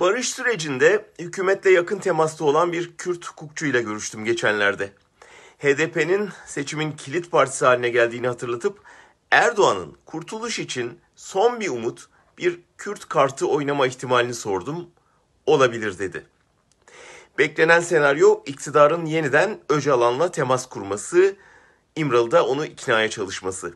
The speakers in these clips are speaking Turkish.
Barış sürecinde hükümetle yakın temasta olan bir Kürt hukukçuyla görüştüm geçenlerde. HDP'nin seçimin kilit partisi haline geldiğini hatırlatıp Erdoğan'ın kurtuluş için son bir umut bir Kürt kartı oynama ihtimalini sordum. Olabilir dedi. Beklenen senaryo iktidarın yeniden Öcalan'la temas kurması, İmralı'da onu iknaya çalışması.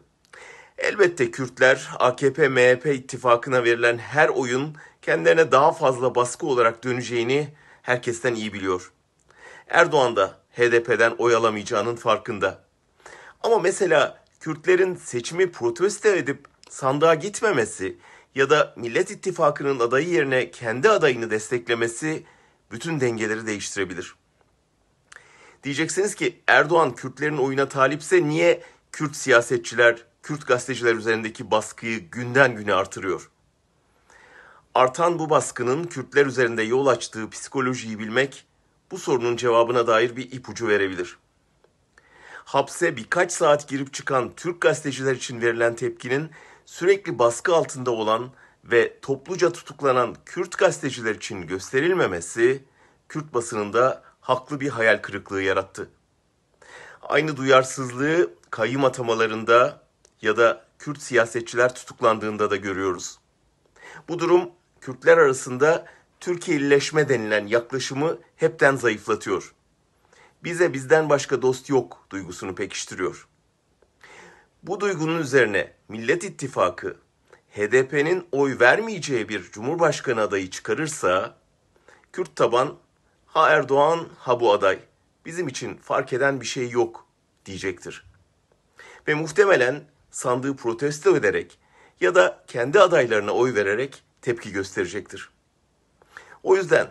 Elbette Kürtler AKP-MHP ittifakına verilen her oyun kendilerine daha fazla baskı olarak döneceğini herkesten iyi biliyor. Erdoğan da HDP'den oy alamayacağının farkında. Ama mesela Kürtlerin seçimi protesto edip sandığa gitmemesi ya da Millet İttifakı'nın adayı yerine kendi adayını desteklemesi bütün dengeleri değiştirebilir. Diyeceksiniz ki Erdoğan Kürtlerin oyuna talipse niye Kürt siyasetçiler Kürt gazeteciler üzerindeki baskıyı günden güne artırıyor. Artan bu baskının Kürtler üzerinde yol açtığı psikolojiyi bilmek bu sorunun cevabına dair bir ipucu verebilir. Hapse birkaç saat girip çıkan Türk gazeteciler için verilen tepkinin sürekli baskı altında olan ve topluca tutuklanan Kürt gazeteciler için gösterilmemesi Kürt basınında haklı bir hayal kırıklığı yarattı. Aynı duyarsızlığı kayyum atamalarında ya da Kürt siyasetçiler tutuklandığında da görüyoruz. Bu durum Kürtler arasında Türkiye'lileşme denilen yaklaşımı hepten zayıflatıyor. Bize bizden başka dost yok duygusunu pekiştiriyor. Bu duygunun üzerine Millet İttifakı HDP'nin oy vermeyeceği bir cumhurbaşkanı adayı çıkarırsa Kürt taban ha Erdoğan ha bu aday bizim için fark eden bir şey yok diyecektir. Ve muhtemelen sandığı protesto ederek ya da kendi adaylarına oy vererek tepki gösterecektir. O yüzden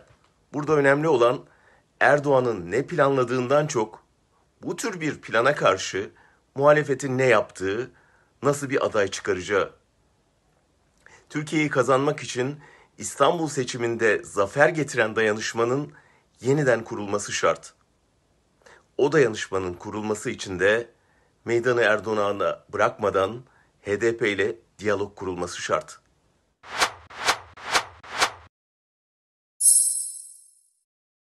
burada önemli olan Erdoğan'ın ne planladığından çok bu tür bir plana karşı muhalefetin ne yaptığı, nasıl bir aday çıkaracağı. Türkiye'yi kazanmak için İstanbul seçiminde zafer getiren dayanışmanın yeniden kurulması şart. O dayanışmanın kurulması için de meydanı Erdoğan'a bırakmadan HDP ile diyalog kurulması şart.